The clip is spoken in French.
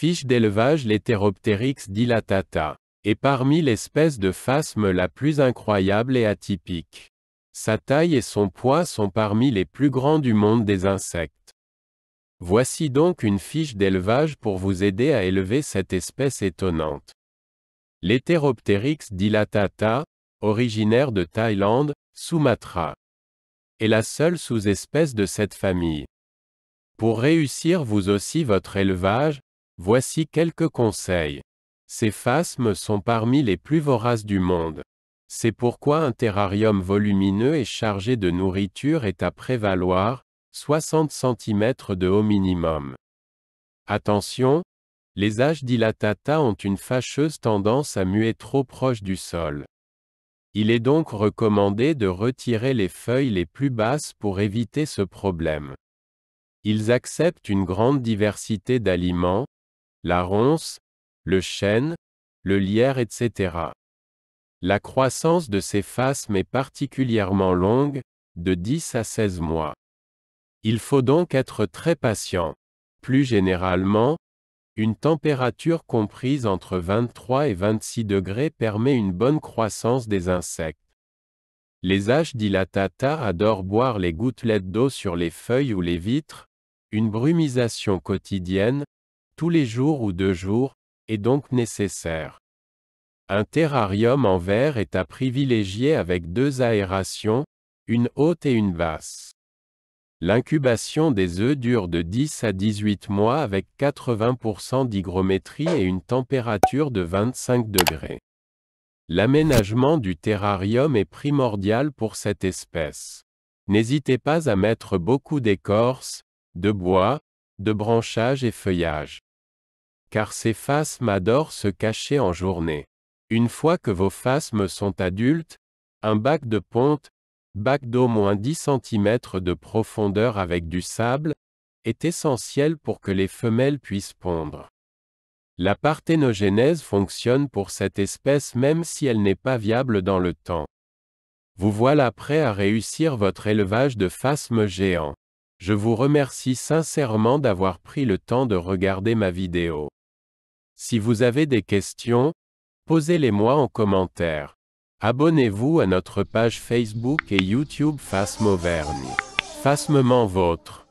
Fiche d'élevage l'Hétéroptérix dilatata. est parmi l'espèce de phasme la plus incroyable et atypique. Sa taille et son poids sont parmi les plus grands du monde des insectes. Voici donc une fiche d'élevage pour vous aider à élever cette espèce étonnante. L'Hétéropteryx dilatata, originaire de Thaïlande, Sumatra, est la seule sous-espèce de cette famille. Pour réussir vous aussi votre élevage, Voici quelques conseils. Ces phasmes sont parmi les plus voraces du monde. C'est pourquoi un terrarium volumineux et chargé de nourriture est à prévaloir, 60 cm de haut minimum. Attention, les âges dilatata ont une fâcheuse tendance à muer trop proche du sol. Il est donc recommandé de retirer les feuilles les plus basses pour éviter ce problème. Ils acceptent une grande diversité d'aliments, la ronce, le chêne, le lierre, etc. La croissance de ces phasmes est particulièrement longue, de 10 à 16 mois. Il faut donc être très patient. Plus généralement, une température comprise entre 23 et 26 degrés permet une bonne croissance des insectes. Les âges dilatata adorent boire les gouttelettes d'eau sur les feuilles ou les vitres, une brumisation quotidienne, tous les jours ou deux jours, est donc nécessaire. Un terrarium en verre est à privilégier avec deux aérations, une haute et une basse. L'incubation des œufs dure de 10 à 18 mois avec 80% d'hygrométrie et une température de 25 degrés. L'aménagement du terrarium est primordial pour cette espèce. N'hésitez pas à mettre beaucoup d'écorce, de bois, de branchages et feuillages car ces phasmes adorent se cacher en journée. Une fois que vos phasmes sont adultes, un bac de ponte, bac d'au moins 10 cm de profondeur avec du sable, est essentiel pour que les femelles puissent pondre. La parthénogenèse fonctionne pour cette espèce même si elle n'est pas viable dans le temps. Vous voilà prêt à réussir votre élevage de phasmes géants. Je vous remercie sincèrement d'avoir pris le temps de regarder ma vidéo. Si vous avez des questions, posez-les-moi en commentaire. Abonnez-vous à notre page Facebook et YouTube Fasme Auvergne. Fasmement vôtre.